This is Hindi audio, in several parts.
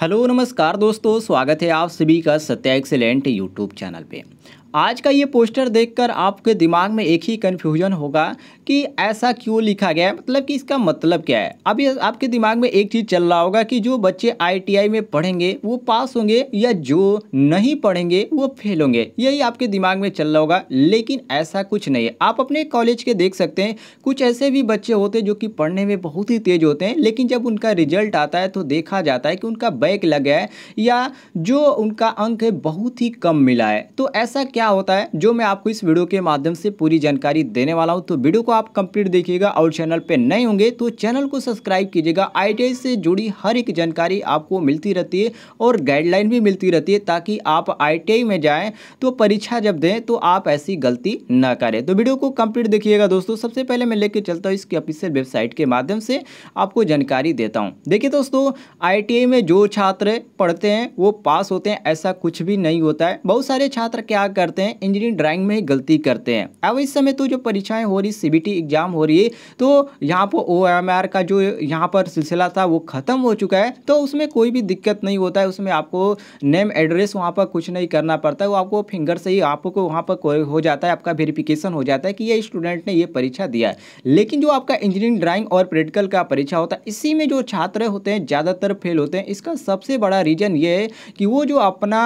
हेलो नमस्कार दोस्तों स्वागत है आप सभी का सत्या एक्सेलेंट यूट्यूब चैनल पे आज का ये पोस्टर देखकर आपके दिमाग में एक ही कन्फ्यूजन होगा कि ऐसा क्यों लिखा गया है मतलब कि इसका मतलब क्या है अभी आपके दिमाग में एक चीज़ चल रहा होगा कि जो बच्चे आईटीआई में पढ़ेंगे वो पास होंगे या जो नहीं पढ़ेंगे वो फेल होंगे यही आपके दिमाग में चल रहा होगा लेकिन ऐसा कुछ नहीं है आप अपने कॉलेज के देख सकते हैं कुछ ऐसे भी बच्चे होते हैं जो कि पढ़ने में बहुत ही तेज़ होते हैं लेकिन जब उनका रिजल्ट आता है तो देखा जाता है कि उनका बैक गया है या जो उनका अंक है बहुत ही कम मिला है तो ऐसा क्या क्या होता है जो मैं आपको इस वीडियो के माध्यम से पूरी जानकारी देने वाला हूँ तो वीडियो को आप कंप्लीट देखिएगा और चैनल पे नए होंगे तो चैनल को सब्सक्राइब कीजिएगा आई से जुड़ी हर एक जानकारी आपको मिलती रहती है और गाइडलाइन भी मिलती रहती है ताकि आप आई में जाएँ तो परीक्षा जब दें तो आप ऐसी गलती ना करें तो वीडियो को कंप्लीट देखिएगा दोस्तों सबसे पहले मैं लेकर चलता हूँ इसकी ऑफिसियल वेबसाइट के माध्यम से आपको जानकारी देता हूँ देखिए दोस्तों आई में जो छात्र पढ़ते हैं वो पास होते हैं ऐसा कुछ भी नहीं होता है बहुत सारे छात्र क्या करते करते हैं इंजीनियरिंग ड्राइंग में ही गलती करते हैं अब इस समय तो जो परीक्षाएं हो रही सीबीटी एग्जाम हो रही है तो यहाँ पर ओ का जो यहाँ पर सिलसिला था वो ख़त्म हो चुका है तो उसमें कोई भी दिक्कत नहीं होता है उसमें आपको नेम एड्रेस वहाँ पर कुछ नहीं करना पड़ता वो आपको फिंगर से ही आपको वहाँ पर हो जाता है आपका वेरिफिकेशन हो जाता है कि ये स्टूडेंट ने ये परीक्षा दिया है लेकिन जो आपका इंजीनियरिंग ड्राइंग और प्रैक्टिकल का परीक्षा होता है इसी में जो छात्र होते हैं ज़्यादातर फेल होते हैं इसका सबसे बड़ा रीज़न ये है कि वो जो अपना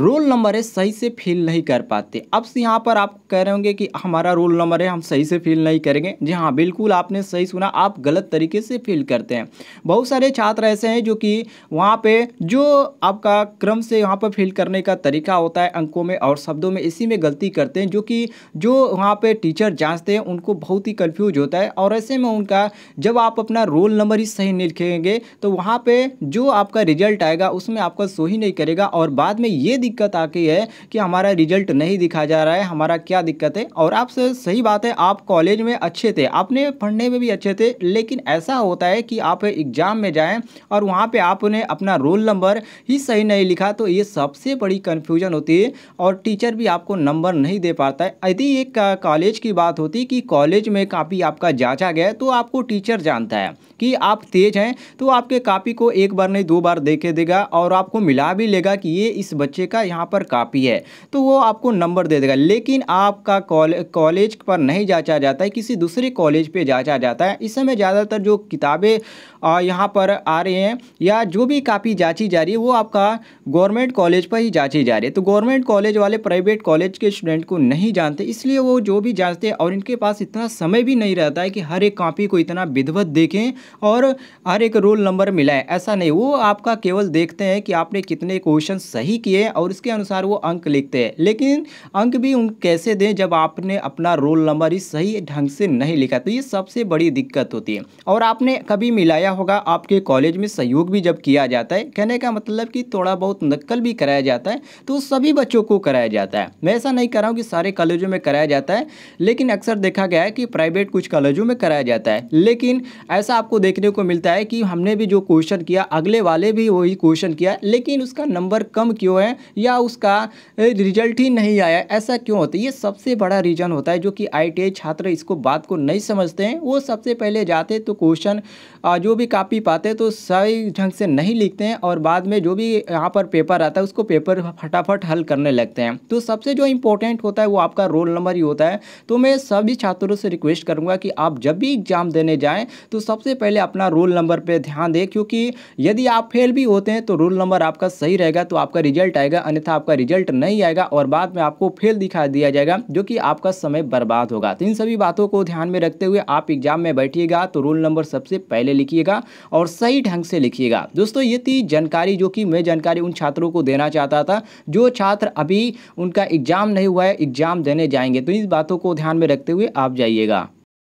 रोल नंबर है सही से फिल नहीं कर पाते अब से यहाँ पर आप कह रहे होंगे कि हमारा रोल नंबर है हम सही से फिल नहीं करेंगे जी हाँ बिल्कुल आपने सही सुना आप गलत तरीके से फिल करते हैं बहुत सारे छात्र ऐसे हैं जो कि वहाँ पर जो आपका क्रम से वहाँ पर फिल करने का तरीका होता है अंकों में और शब्दों में इसी में गलती करते हैं जो कि जो वहाँ पर टीचर जाँचते हैं उनको बहुत ही कन्फ्यूज होता है और ऐसे में उनका जब आप अपना रोल नंबर ही सही नहीं लिखेंगे तो वहाँ पर जो आपका रिजल्ट आएगा उसमें आपका सो ही नहीं करेगा और बाद में ये दिक्कत आती है कि हमारा रिजल्ट नहीं दिखा जा रहा है हमारा क्या दिक्कत है और आपसे सही बात है आप कॉलेज में अच्छे थे आपने पढ़ने में भी अच्छे थे लेकिन ऐसा होता है कि आप एग्ज़ाम में जाएँ और वहाँ पर आपने अपना रोल नंबर ही सही नहीं लिखा तो ये सबसे बड़ी कन्फ्यूजन होती है और टीचर भी आपको नंबर नहीं दे पाता है यदि एक कॉलेज की बात होती कि कॉलेज में कापी आपका जाँचा गया तो आपको टीचर जानता है कि आप तेज हैं तो आपके कापी को एक बार नहीं दो बार देखे देगा और आपको मिला भी लेगा कि ये इस बच्चे का यहाँ पर कापी है तो वो आप आपको नंबर दे देगा लेकिन आपका कॉलेज पर नहीं जाँचा जाता है किसी दूसरे कॉलेज पर जाँचा जाता है इस समय ज़्यादातर जो किताबें यहाँ पर आ रही हैं या जो भी कापी जांची जा रही है वो आपका गवर्नमेंट कॉलेज पर ही जांची जा रही है तो गवर्नमेंट कॉलेज वाले प्राइवेट कॉलेज के स्टूडेंट को नहीं जानते इसलिए वो जो भी जांचते हैं और इनके पास इतना समय भी नहीं रहता है कि हर एक कापी को इतना विधिवत देखें और हर एक रोल नंबर मिलाएं ऐसा नहीं वो आपका केवल देखते हैं कि आपने कितने क्वेश्चन सही किए और उसके अनुसार वो अंक लिखते हैं लेकिन लेकिन अंक भी उन कैसे दें जब आपने अपना रोल नंबर ही सही ढंग से नहीं लिखा तो ये सबसे बड़ी दिक्कत होती है और आपने कभी मिलाया होगा आपके कॉलेज में सहयोग भी जब किया जाता है कहने का मतलब कि थोड़ा बहुत नकल भी कराया जाता है तो सभी बच्चों को कराया जाता है मैं ऐसा नहीं कर रहा हूँ कि सारे कॉलेजों में कराया जाता है लेकिन अक्सर देखा गया है कि प्राइवेट कुछ कॉलेजों में कराया जाता है लेकिन ऐसा आपको देखने को मिलता है कि हमने भी जो क्वेश्चन किया अगले वाले भी वही क्वेश्चन किया लेकिन उसका नंबर कम क्यों है या उसका रिजल्ट ही नहीं आया ऐसा क्यों होता है ये सबसे बड़ा रीज़न होता है जो कि आई छात्र इसको बात को नहीं समझते हैं वो सबसे पहले जाते तो क्वेश्चन जो भी कापी पाते तो सही ढंग से नहीं लिखते हैं और बाद में जो भी यहाँ पर पेपर आता है उसको पेपर फटाफट हल करने लगते हैं तो सबसे जो इम्पोर्टेंट होता है वो आपका रोल नंबर ही होता है तो मैं सभी छात्रों से रिक्वेस्ट करूँगा कि आप जब भी एग्ज़ाम देने जाएँ तो सबसे पहले अपना रोल नंबर पर ध्यान दें क्योंकि यदि आप फेल भी होते हैं तो रोल नंबर आपका सही रहेगा तो आपका रिजल्ट आएगा अन्यथा आपका रिजल्ट नहीं आएगा और बाद मैप में आपको फेल दिखा दिया जाएगा जो कि आपका समय बर्बाद होगा तो इन सभी बातों को ध्यान में रखते हुए आप एग्जाम में बैठिएगा तो रोल नंबर सबसे पहले लिखिएगा और सही ढंग से लिखिएगा दोस्तों ये थी जानकारी जो कि मैं जानकारी उन छात्रों को देना चाहता था जो छात्र अभी उनका एग्ज़ाम नहीं हुआ है एग्ज़ाम देने जाएंगे तो इन बातों को ध्यान में रखते हुए आप जाइएगा